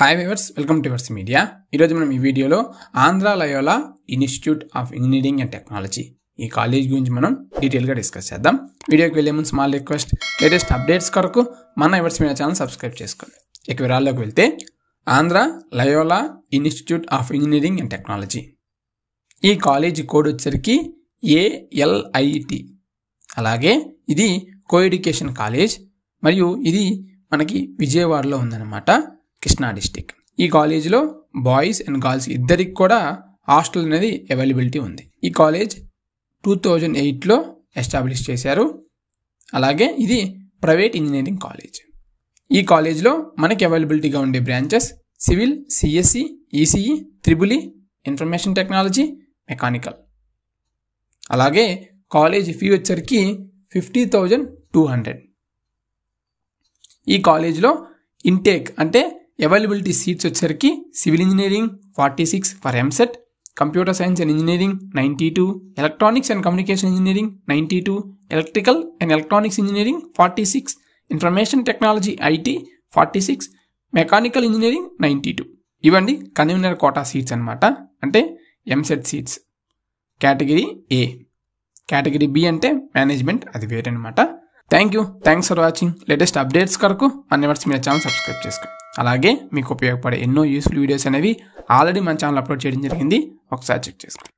hi viewers welcome to వర్స్ media ఈరోజు మనం ఈ వీడియోలో Andhra Loyola institute of engineering and technology ఈ కాలేజ్ గురించి మనం డీటెయిల్గా డిస్కస్ చేద్దాం వీడియోకి వెళ్ళే ముందు స్మాల్ రిక్వెస్ట్ లేటెస్ట్ అప్డేట్స్ కొరకు మన ఎవర్స్ మీడియా ఛానల్ సబ్స్క్రైబ్ చేసుకోండి ఇక వివరాల్లోకి వెళ్తే Andhra Loyola institute of engineering and technology ఈ కాలేజీ కోడ్ వచ్చేసరికి ఏఎల్ఐటి అలాగే ఇది కో ఎడ్యుకేషన్ కాలేజ్ మరియు ఇది మనకి విజయవాడలో ఉందన్నమాట కృష్ణా డిస్టిక్ ఈ కాలేజీలో బాయ్స్ అండ్ గర్ల్స్ ఇద్దరికి కూడా హాస్టల్ అనేది అవైలబిలిటీ ఉంది ఈ కాలేజ్ టూ థౌజండ్ ఎయిట్లో ఎస్టాబ్లిష్ చేశారు అలాగే ఇది ప్రైవేట్ ఇంజనీరింగ్ కాలేజ్ ఈ కాలేజ్లో మనకి అవైలబిలిటీగా ఉండే branches civil CSE ECE triple E information technology mechanical అలాగే కాలేజ్ ఫీ వచ్చరికి ఫిఫ్టీ థౌజండ్ టూ హండ్రెడ్ ఈ కాలేజ్లో ఇంటేక్ అంటే అవైలబిలిటీ సీట్స్ వచ్చేసరికి civil engineering forty six for EAMCET computer science and engineering ninety two electronics and communication engineering ninety two electrical and electronics engineering forty six information technology IT forty six mechanical engineering ninety two ఇవండి convener quota seats అనమాట అంటే EAMCET seats category ఏ category B అంటే management అది వేరే అనమాట thank you thanks for watching latest updates కొరకు మన numbers మీ channel subscribe చేసుకోండి అలాగే మీకు ఉపయోగపడే ఎన్నో యూస్ఫుల్ వీడియోస్ అనేవి ఆల్రెడీ మన ఛానల్ అప్లోడ్ చేయడం జరిగింది ఒకసారి చెక్ చేసుకోండి